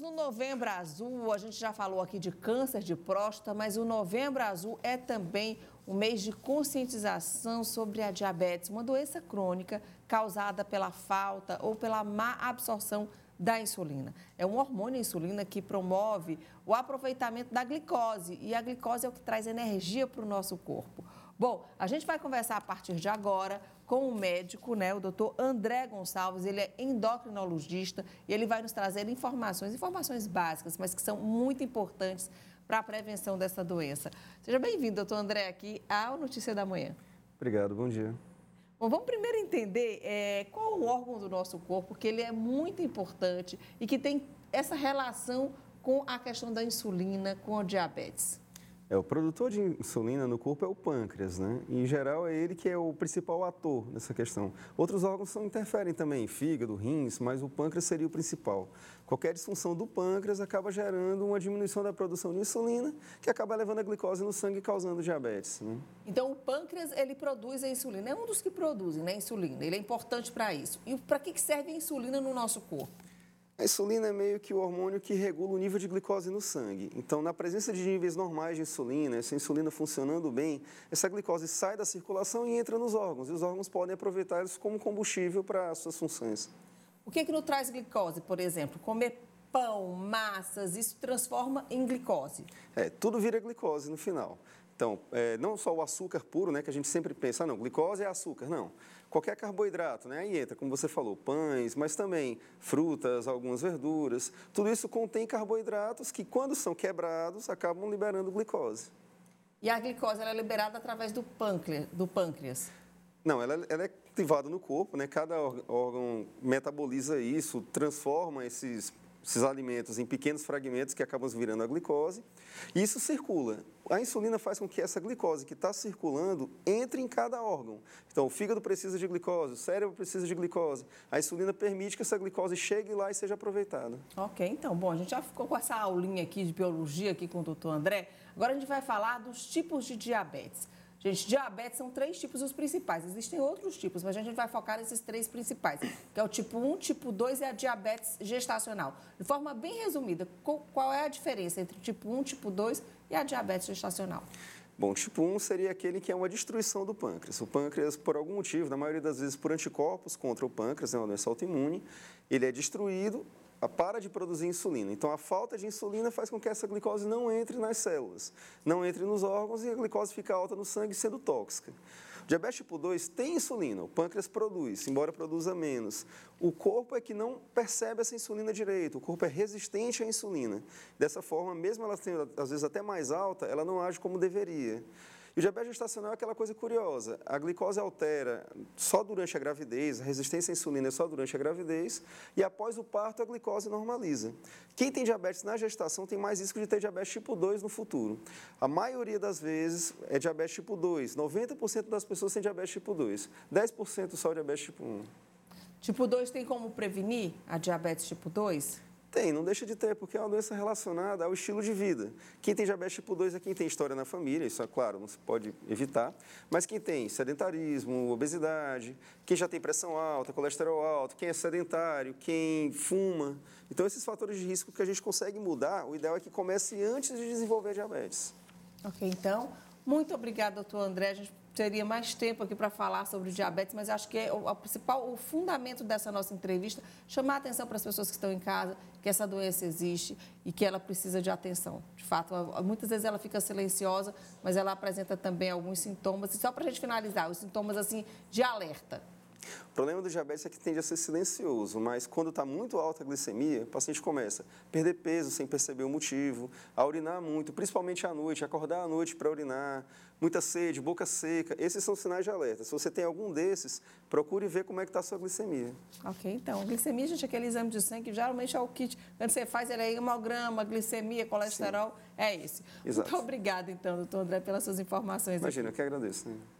Estamos no Novembro Azul, a gente já falou aqui de câncer de próstata, mas o Novembro Azul é também um mês de conscientização sobre a diabetes, uma doença crônica causada pela falta ou pela má absorção da insulina. É um hormônio a insulina que promove o aproveitamento da glicose e a glicose é o que traz energia para o nosso corpo. Bom, a gente vai conversar a partir de agora com o médico, né, o doutor André Gonçalves, ele é endocrinologista e ele vai nos trazer informações, informações básicas, mas que são muito importantes para a prevenção dessa doença. Seja bem-vindo, doutor André, aqui ao Notícia da Manhã. Obrigado, bom dia. Bom, vamos primeiro entender é, qual o órgão do nosso corpo, que ele é muito importante e que tem essa relação com a questão da insulina, com a diabetes. É, o produtor de insulina no corpo é o pâncreas, né? Em geral, é ele que é o principal ator nessa questão. Outros órgãos são, interferem também, fígado, rins, mas o pâncreas seria o principal. Qualquer disfunção do pâncreas acaba gerando uma diminuição da produção de insulina, que acaba levando a glicose no sangue e causando diabetes. Né? Então, o pâncreas, ele produz a insulina. É um dos que produzem, né, a insulina. Ele é importante para isso. E para que serve a insulina no nosso corpo? A insulina é meio que o hormônio que regula o nível de glicose no sangue. Então, na presença de níveis normais de insulina, essa insulina funcionando bem, essa glicose sai da circulação e entra nos órgãos. E os órgãos podem aproveitar isso como combustível para as suas funções. O que, é que não traz glicose, por exemplo? Comer pão, massas, isso transforma em glicose. É, tudo vira glicose no final. Então, é, não só o açúcar puro, né, que a gente sempre pensa, ah, não, glicose é açúcar, não. Qualquer carboidrato, né, aí entra, como você falou, pães, mas também frutas, algumas verduras. Tudo isso contém carboidratos que, quando são quebrados, acabam liberando glicose. E a glicose é liberada através do pâncreas? Do pâncreas. Não, ela, ela, é ativada no corpo, né? Cada órgão metaboliza isso, transforma esses esses alimentos em pequenos fragmentos que acabam virando a glicose, e isso circula. A insulina faz com que essa glicose que está circulando entre em cada órgão. Então, o fígado precisa de glicose, o cérebro precisa de glicose. A insulina permite que essa glicose chegue lá e seja aproveitada. Ok, então, bom, a gente já ficou com essa aulinha aqui de biologia aqui com o doutor André. Agora a gente vai falar dos tipos de diabetes. Gente, diabetes são três tipos os principais. Existem outros tipos, mas a gente vai focar nesses três principais, que é o tipo 1, tipo 2 e a diabetes gestacional. De forma bem resumida, qual é a diferença entre o tipo 1, tipo 2 e a diabetes gestacional? Bom, tipo 1 seria aquele que é uma destruição do pâncreas. O pâncreas, por algum motivo, na maioria das vezes por anticorpos contra o pâncreas, é né, uma doença autoimune, ele é destruído para de produzir insulina. Então, a falta de insulina faz com que essa glicose não entre nas células, não entre nos órgãos e a glicose fica alta no sangue, sendo tóxica. O diabetes tipo 2 tem insulina, o pâncreas produz, embora produza menos. O corpo é que não percebe essa insulina direito, o corpo é resistente à insulina. Dessa forma, mesmo ela sendo às vezes até mais alta, ela não age como deveria o diabetes gestacional é aquela coisa curiosa. A glicose altera só durante a gravidez, a resistência à insulina é só durante a gravidez, e após o parto a glicose normaliza. Quem tem diabetes na gestação tem mais risco de ter diabetes tipo 2 no futuro. A maioria das vezes é diabetes tipo 2. 90% das pessoas têm diabetes tipo 2. 10% só diabetes tipo 1. Tipo 2 tem como prevenir a diabetes tipo 2? Tem, não deixa de ter, porque é uma doença relacionada ao estilo de vida. Quem tem diabetes tipo 2 é quem tem história na família, isso é claro, não se pode evitar. Mas quem tem sedentarismo, obesidade, quem já tem pressão alta, colesterol alto, quem é sedentário, quem fuma. Então, esses fatores de risco que a gente consegue mudar, o ideal é que comece antes de desenvolver diabetes. Ok, então, muito obrigada, doutor André. A gente teria mais tempo aqui para falar sobre o diabetes, mas acho que é o, principal, o fundamento dessa nossa entrevista, chamar a atenção para as pessoas que estão em casa, que essa doença existe e que ela precisa de atenção. De fato, muitas vezes ela fica silenciosa, mas ela apresenta também alguns sintomas. E só para a gente finalizar, os sintomas assim de alerta. O problema do diabetes é que tende a ser silencioso, mas quando está muito alta a glicemia, o paciente começa a perder peso sem perceber o motivo, a urinar muito, principalmente à noite, acordar à noite para urinar, muita sede, boca seca. Esses são sinais de alerta. Se você tem algum desses, procure ver como é que está a sua glicemia. Ok, então. A glicemia, gente, é aquele exame de sangue que geralmente é o kit. Quando você faz, ele é hemograma, glicemia, colesterol, Sim. é esse. Exato. Muito obrigada, então, doutor André, pelas suas informações. Imagina, aqui. eu que agradeço. Né?